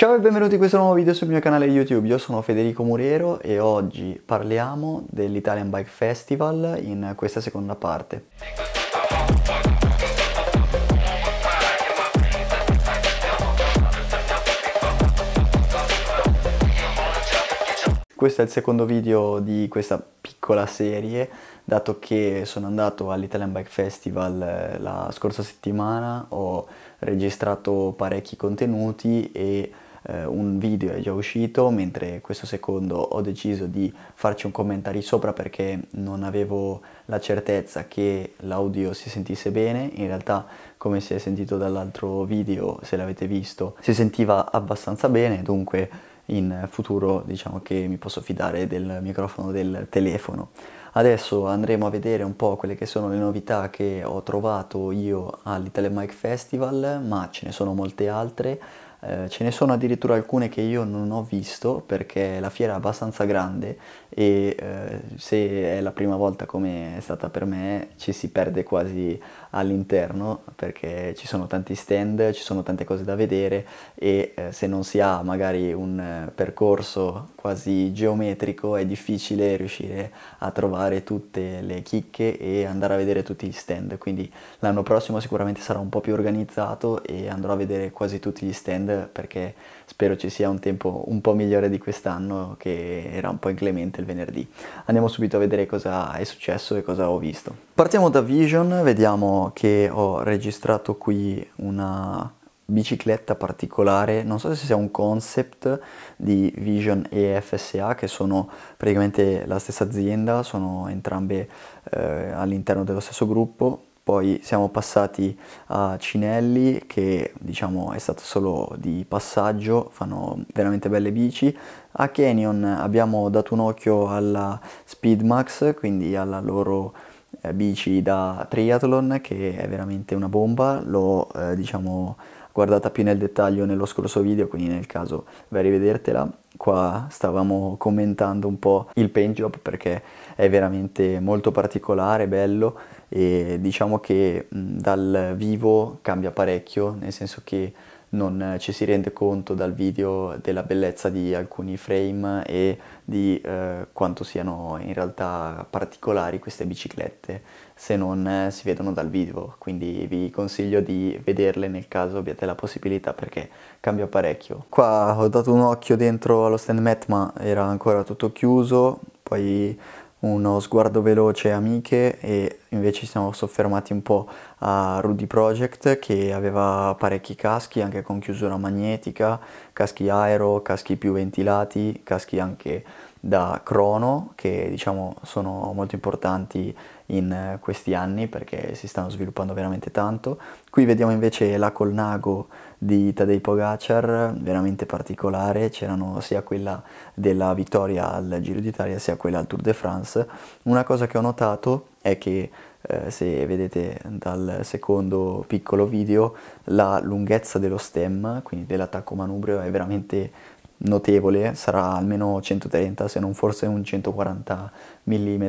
Ciao e benvenuti in questo nuovo video sul mio canale YouTube, io sono Federico Murero e oggi parliamo dell'Italian Bike Festival in questa seconda parte. Questo è il secondo video di questa piccola serie, dato che sono andato all'Italian Bike Festival eh, la scorsa settimana, ho registrato parecchi contenuti e eh, un video è già uscito, mentre questo secondo ho deciso di farci un commentari sopra perché non avevo la certezza che l'audio si sentisse bene, in realtà come si è sentito dall'altro video, se l'avete visto, si sentiva abbastanza bene, dunque in futuro diciamo che mi posso fidare del microfono del telefono. Adesso andremo a vedere un po' quelle che sono le novità che ho trovato io all'Italian Mic Festival, ma ce ne sono molte altre. Eh, ce ne sono addirittura alcune che io non ho visto perché la fiera è abbastanza grande e eh, se è la prima volta come è stata per me ci si perde quasi all'interno perché ci sono tanti stand, ci sono tante cose da vedere e eh, se non si ha magari un eh, percorso quasi geometrico è difficile riuscire a trovare tutte le chicche e andare a vedere tutti gli stand, quindi l'anno prossimo sicuramente sarà un po' più organizzato e andrò a vedere quasi tutti gli stand perché spero ci sia un tempo un po' migliore di quest'anno che era un po' inclemente il venerdì. Andiamo subito a vedere cosa è successo e cosa ho visto. Partiamo da Vision, vediamo che ho registrato qui una bicicletta particolare, non so se sia un concept di Vision e FSA che sono praticamente la stessa azienda, sono entrambe eh, all'interno dello stesso gruppo, poi siamo passati a Cinelli che diciamo è stato solo di passaggio, fanno veramente belle bici. A Canyon abbiamo dato un occhio alla Speedmax, quindi alla loro eh, bici da triathlon che è veramente una bomba, l'ho eh, diciamo guardata più nel dettaglio nello scorso video, quindi nel caso vai a rivedertela. Qua stavamo commentando un po' il paint job perché è veramente molto particolare, bello e diciamo che mh, dal vivo cambia parecchio, nel senso che non eh, ci si rende conto dal video della bellezza di alcuni frame e di eh, quanto siano in realtà particolari queste biciclette se non eh, si vedono dal vivo, quindi vi consiglio di vederle nel caso abbiate la possibilità perché cambia parecchio. Qua ho dato un occhio dentro allo stand Met ma era ancora tutto chiuso, poi uno sguardo veloce amiche e invece siamo soffermati un po' a Rudy Project che aveva parecchi caschi anche con chiusura magnetica, caschi aero, caschi più ventilati, caschi anche da Crono, che diciamo sono molto importanti in questi anni perché si stanno sviluppando veramente tanto. Qui vediamo invece la Colnago di Tadej Pogacar, veramente particolare, c'erano sia quella della vittoria al Giro d'Italia sia quella al Tour de France. Una cosa che ho notato è che eh, se vedete dal secondo piccolo video la lunghezza dello stem, quindi dell'attacco manubrio è veramente notevole, sarà almeno 130 se non forse un 140 mm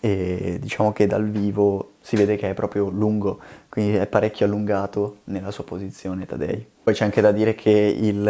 e diciamo che dal vivo si vede che è proprio lungo, quindi è parecchio allungato nella sua posizione Tadei. Poi c'è anche da dire che il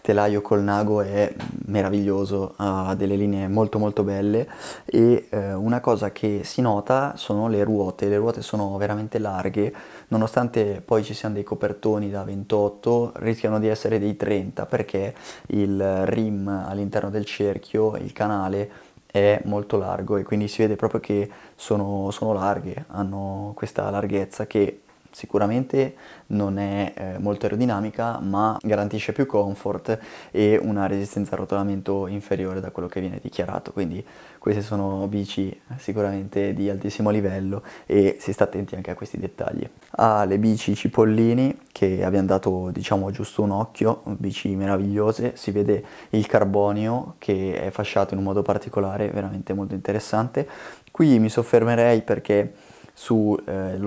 telaio col nago è meraviglioso, ha delle linee molto molto belle e eh, una cosa che si nota sono le ruote, le ruote sono veramente larghe, nonostante poi ci siano dei copertoni da 28 rischiano di essere dei 30 perché il rim all'interno del cerchio, il canale è molto largo e quindi si vede proprio che sono, sono larghe, hanno questa larghezza che Sicuramente non è eh, molto aerodinamica ma garantisce più comfort e una resistenza al rotolamento inferiore da quello che viene dichiarato, quindi queste sono bici sicuramente di altissimo livello e si sta attenti anche a questi dettagli. Ha le bici cipollini che abbiamo dato diciamo giusto un occhio, bici meravigliose, si vede il carbonio che è fasciato in un modo particolare, veramente molto interessante. Qui mi soffermerei perché sullo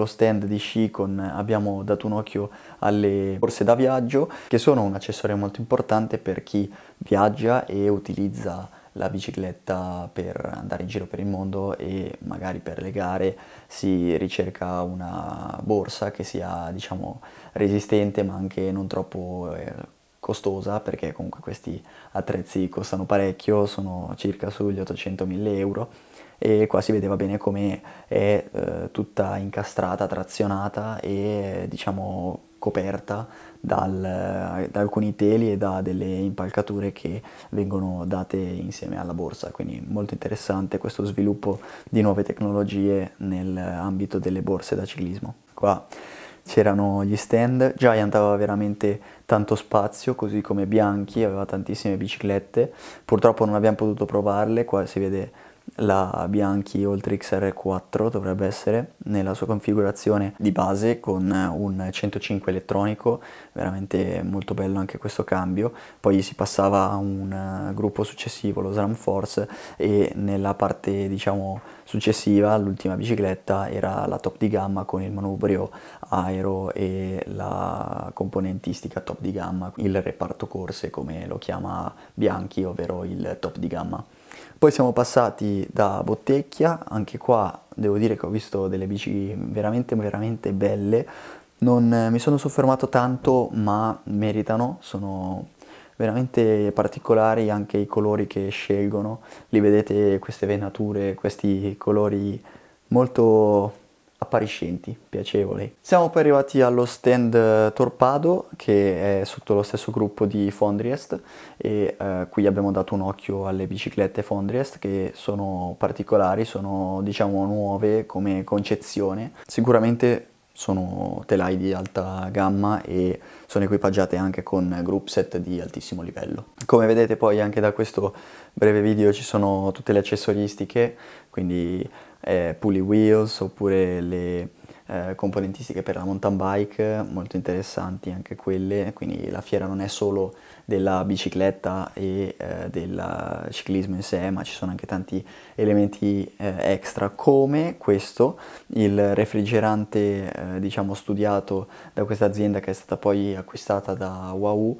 eh, stand di Shikon abbiamo dato un occhio alle borse da viaggio che sono un accessorio molto importante per chi viaggia e utilizza la bicicletta per andare in giro per il mondo e magari per le gare si ricerca una borsa che sia diciamo resistente ma anche non troppo eh, costosa perché comunque questi attrezzi costano parecchio, sono circa sugli 800-1000 euro e qua si vedeva bene come è eh, tutta incastrata, trazionata e diciamo coperta dal, da alcuni teli e da delle impalcature che vengono date insieme alla borsa, quindi molto interessante questo sviluppo di nuove tecnologie nell'ambito delle borse da ciclismo. Qua c'erano gli stand, Giant aveva veramente tanto spazio, così come Bianchi aveva tantissime biciclette, purtroppo non abbiamo potuto provarle, qua si vede la Bianchi Oltre XR4 dovrebbe essere nella sua configurazione di base con eh, un 105 elettronico, veramente molto bello anche questo cambio, poi si passava a un eh, gruppo successivo, lo SRAM Force, e nella parte diciamo successiva, l'ultima bicicletta, era la top di gamma con il manubrio aero e la componentistica top di gamma, il reparto corse come lo chiama Bianchi, ovvero il top di gamma. Poi siamo passati da Bottecchia, anche qua devo dire che ho visto delle bici veramente veramente belle, non eh, mi sono soffermato tanto ma meritano, sono veramente particolari anche i colori che scelgono, li vedete queste venature, questi colori molto appariscenti, piacevoli. Siamo poi arrivati allo stand eh, Torpado che è sotto lo stesso gruppo di Fondriest e eh, qui abbiamo dato un occhio alle biciclette Fondriest che sono particolari, sono diciamo nuove come concezione, sicuramente sono telai di alta gamma e sono equipaggiate anche con groupset di altissimo livello. Come vedete poi anche da questo breve video ci sono tutte le accessoristiche, quindi eh, pulley wheels oppure le eh, componentistiche per la mountain bike molto interessanti anche quelle, quindi la fiera non è solo della bicicletta e eh, del ciclismo in sé, ma ci sono anche tanti elementi eh, extra come questo, il refrigerante eh, diciamo studiato da questa azienda che è stata poi acquistata da Wahoo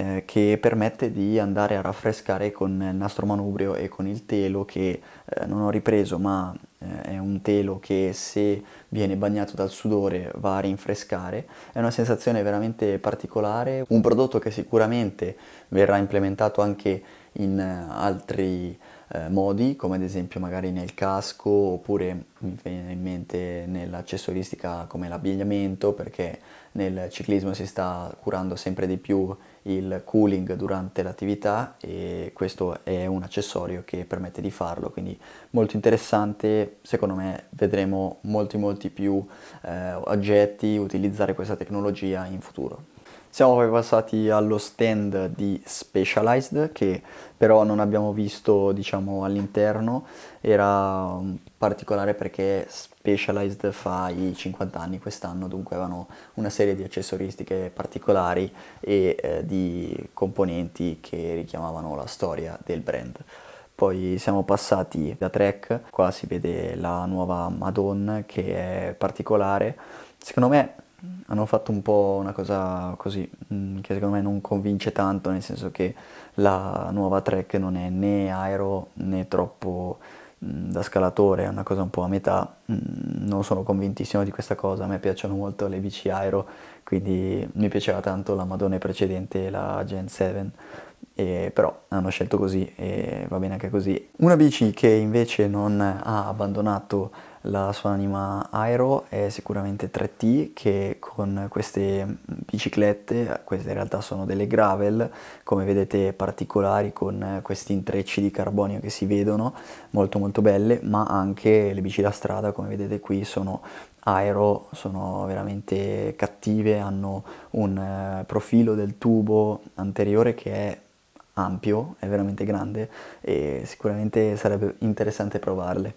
eh, che permette di andare a raffrescare con il nastro manubrio e con il telo che eh, non ho ripreso ma eh, è un telo che se viene bagnato dal sudore va a rinfrescare è una sensazione veramente particolare un prodotto che sicuramente verrà implementato anche in eh, altri eh, modi, come ad esempio magari nel casco oppure mi viene in mente nell'accessoristica come l'abbigliamento, perché nel ciclismo si sta curando sempre di più il cooling durante l'attività e questo è un accessorio che permette di farlo, quindi molto interessante, secondo me vedremo molti molti più eh, oggetti utilizzare questa tecnologia in futuro. Siamo poi passati allo stand di Specialized che però non abbiamo visto diciamo, all'interno, era um, particolare perché Specialized fa i 50 anni quest'anno, dunque avevano una serie di accessoristiche particolari e eh, di componenti che richiamavano la storia del brand. Poi siamo passati da Trek, qua si vede la nuova Madonna che è particolare, secondo me hanno fatto un po' una cosa così mm, che secondo me non convince tanto, nel senso che la nuova track non è né aero né troppo mm, da scalatore, è una cosa un po' a metà, mm, non sono convintissimo di questa cosa, a me piacciono molto le bici aero, quindi mi piaceva tanto la Madone precedente, la Gen 7, e però hanno scelto così e va bene anche così. Una bici che invece non ha abbandonato la sua anima aero è sicuramente 3T che con queste biciclette, queste in realtà sono delle gravel, come vedete particolari con questi intrecci di carbonio che si vedono, molto molto belle, ma anche le bici da strada come vedete qui sono aero, sono veramente cattive, hanno un eh, profilo del tubo anteriore che è ampio, è veramente grande e sicuramente sarebbe interessante provarle.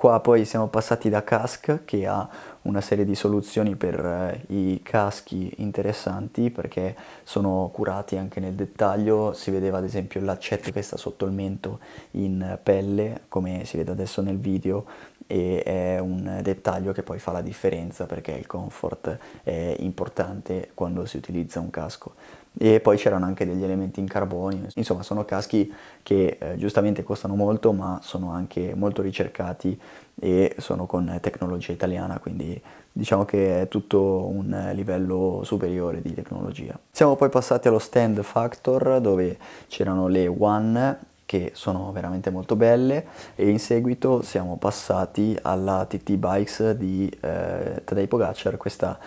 Qua poi siamo passati da Cask che ha una serie di soluzioni per eh, i caschi interessanti perché sono curati anche nel dettaglio, si vedeva ad esempio l'accetto che sta sotto il mento in pelle come si vede adesso nel video e è un dettaglio che poi fa la differenza perché il comfort è importante quando si utilizza un casco e poi c'erano anche degli elementi in carbonio, insomma sono caschi che eh, giustamente costano molto ma sono anche molto ricercati e sono con tecnologia italiana, quindi diciamo che è tutto un livello superiore di tecnologia. Siamo poi passati allo stand Factor dove c'erano le One che sono veramente molto belle e in seguito siamo passati alla TT Bikes di eh, Tadej Pogacar, questa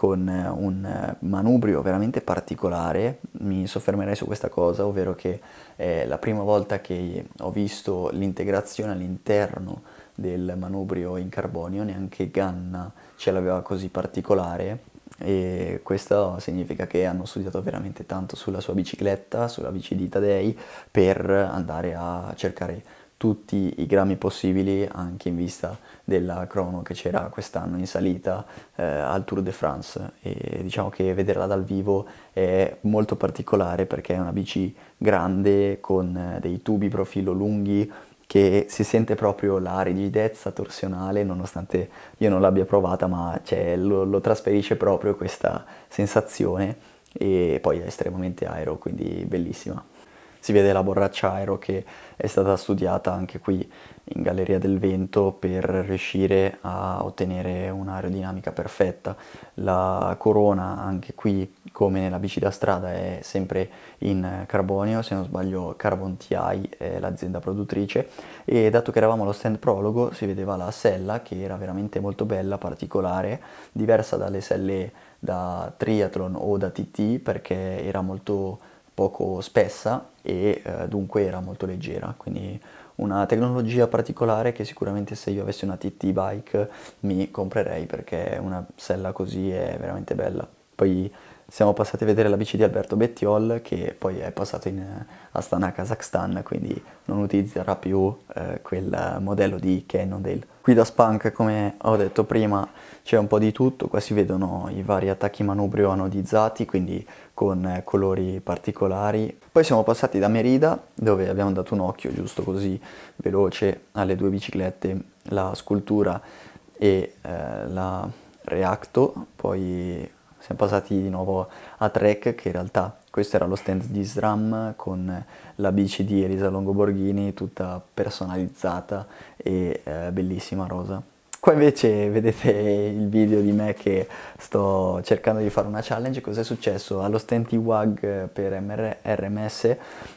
con eh, un eh, manubrio veramente particolare, mi soffermerei su questa cosa, ovvero che è eh, la prima volta che ho visto l'integrazione all'interno del manubrio in carbonio, neanche Ganna ce l'aveva così particolare e questo significa che hanno studiato veramente tanto sulla sua bicicletta, sulla bici di Tadei per andare a cercare tutti i grammi possibili anche in vista della crono che c'era quest'anno in salita eh, al Tour de France e diciamo che vederla dal vivo è molto particolare perché è una bici grande con eh, dei tubi profilo lunghi che si sente proprio la rigidezza torsionale nonostante io non l'abbia provata ma cioè, lo, lo trasferisce proprio questa sensazione e poi è estremamente aero quindi bellissima si vede la borraccia aero che è stata studiata anche qui in Galleria del Vento per riuscire a ottenere un'aerodinamica perfetta. La corona anche qui come nella bici da strada è sempre in carbonio, se non sbaglio Carbon TI è l'azienda produttrice e dato che eravamo allo stand prologo si vedeva la sella che era veramente molto bella, particolare, diversa dalle selle da triathlon o da TT perché era molto poco spessa e eh, dunque era molto leggera, quindi una tecnologia particolare che sicuramente se io avessi una TT bike mi comprerei perché una sella così è veramente bella. Poi siamo passati a vedere la bici di Alberto Bettiol che poi è passato in eh, Astana Kazakhstan, quindi non utilizzerà più eh, quel modello di Cannondale. Qui da Spunk, come ho detto prima, c'è un po' di tutto, qua si vedono i vari attacchi manubrio anodizzati, quindi con eh, colori particolari. Poi siamo passati da Merida, dove abbiamo dato un occhio giusto così veloce alle due biciclette, la scultura e eh, la Reacto, poi siamo passati di nuovo a Trek che in realtà questo era lo stand di SRAM con la bici di Elisa Longoborghini, tutta personalizzata e eh, bellissima rosa. Qua invece vedete il video di me che sto cercando di fare una challenge. Cos'è successo? Allo stand WAG per MR RMS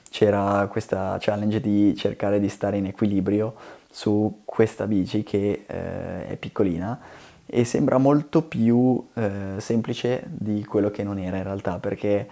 c'era questa challenge di cercare di stare in equilibrio su questa bici che eh, è piccolina e sembra molto più eh, semplice di quello che non era in realtà perché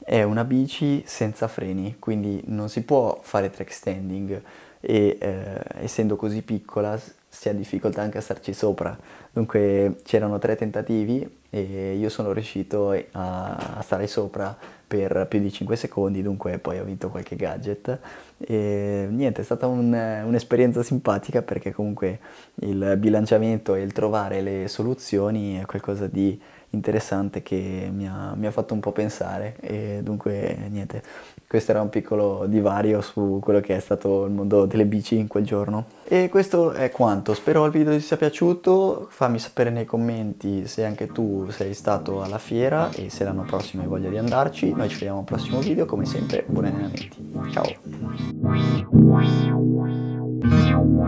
è una bici senza freni, quindi non si può fare track standing e eh, essendo così piccola si ha difficoltà anche a starci sopra. Dunque c'erano tre tentativi, e io sono riuscito a stare sopra per più di 5 secondi, dunque poi ho vinto qualche gadget. E niente, è stata un, un'esperienza simpatica perché comunque il bilanciamento e il trovare le soluzioni è qualcosa di interessante che mi ha, mi ha fatto un po' pensare e dunque niente, questo era un piccolo divario su quello che è stato il mondo delle bici in quel giorno. E questo è quanto, spero il video ti sia piaciuto, fammi sapere nei commenti se anche tu sei stato alla fiera e se l'anno prossimo hai voglia di andarci, noi ci vediamo al prossimo video, come sempre buoni allenamenti, ciao!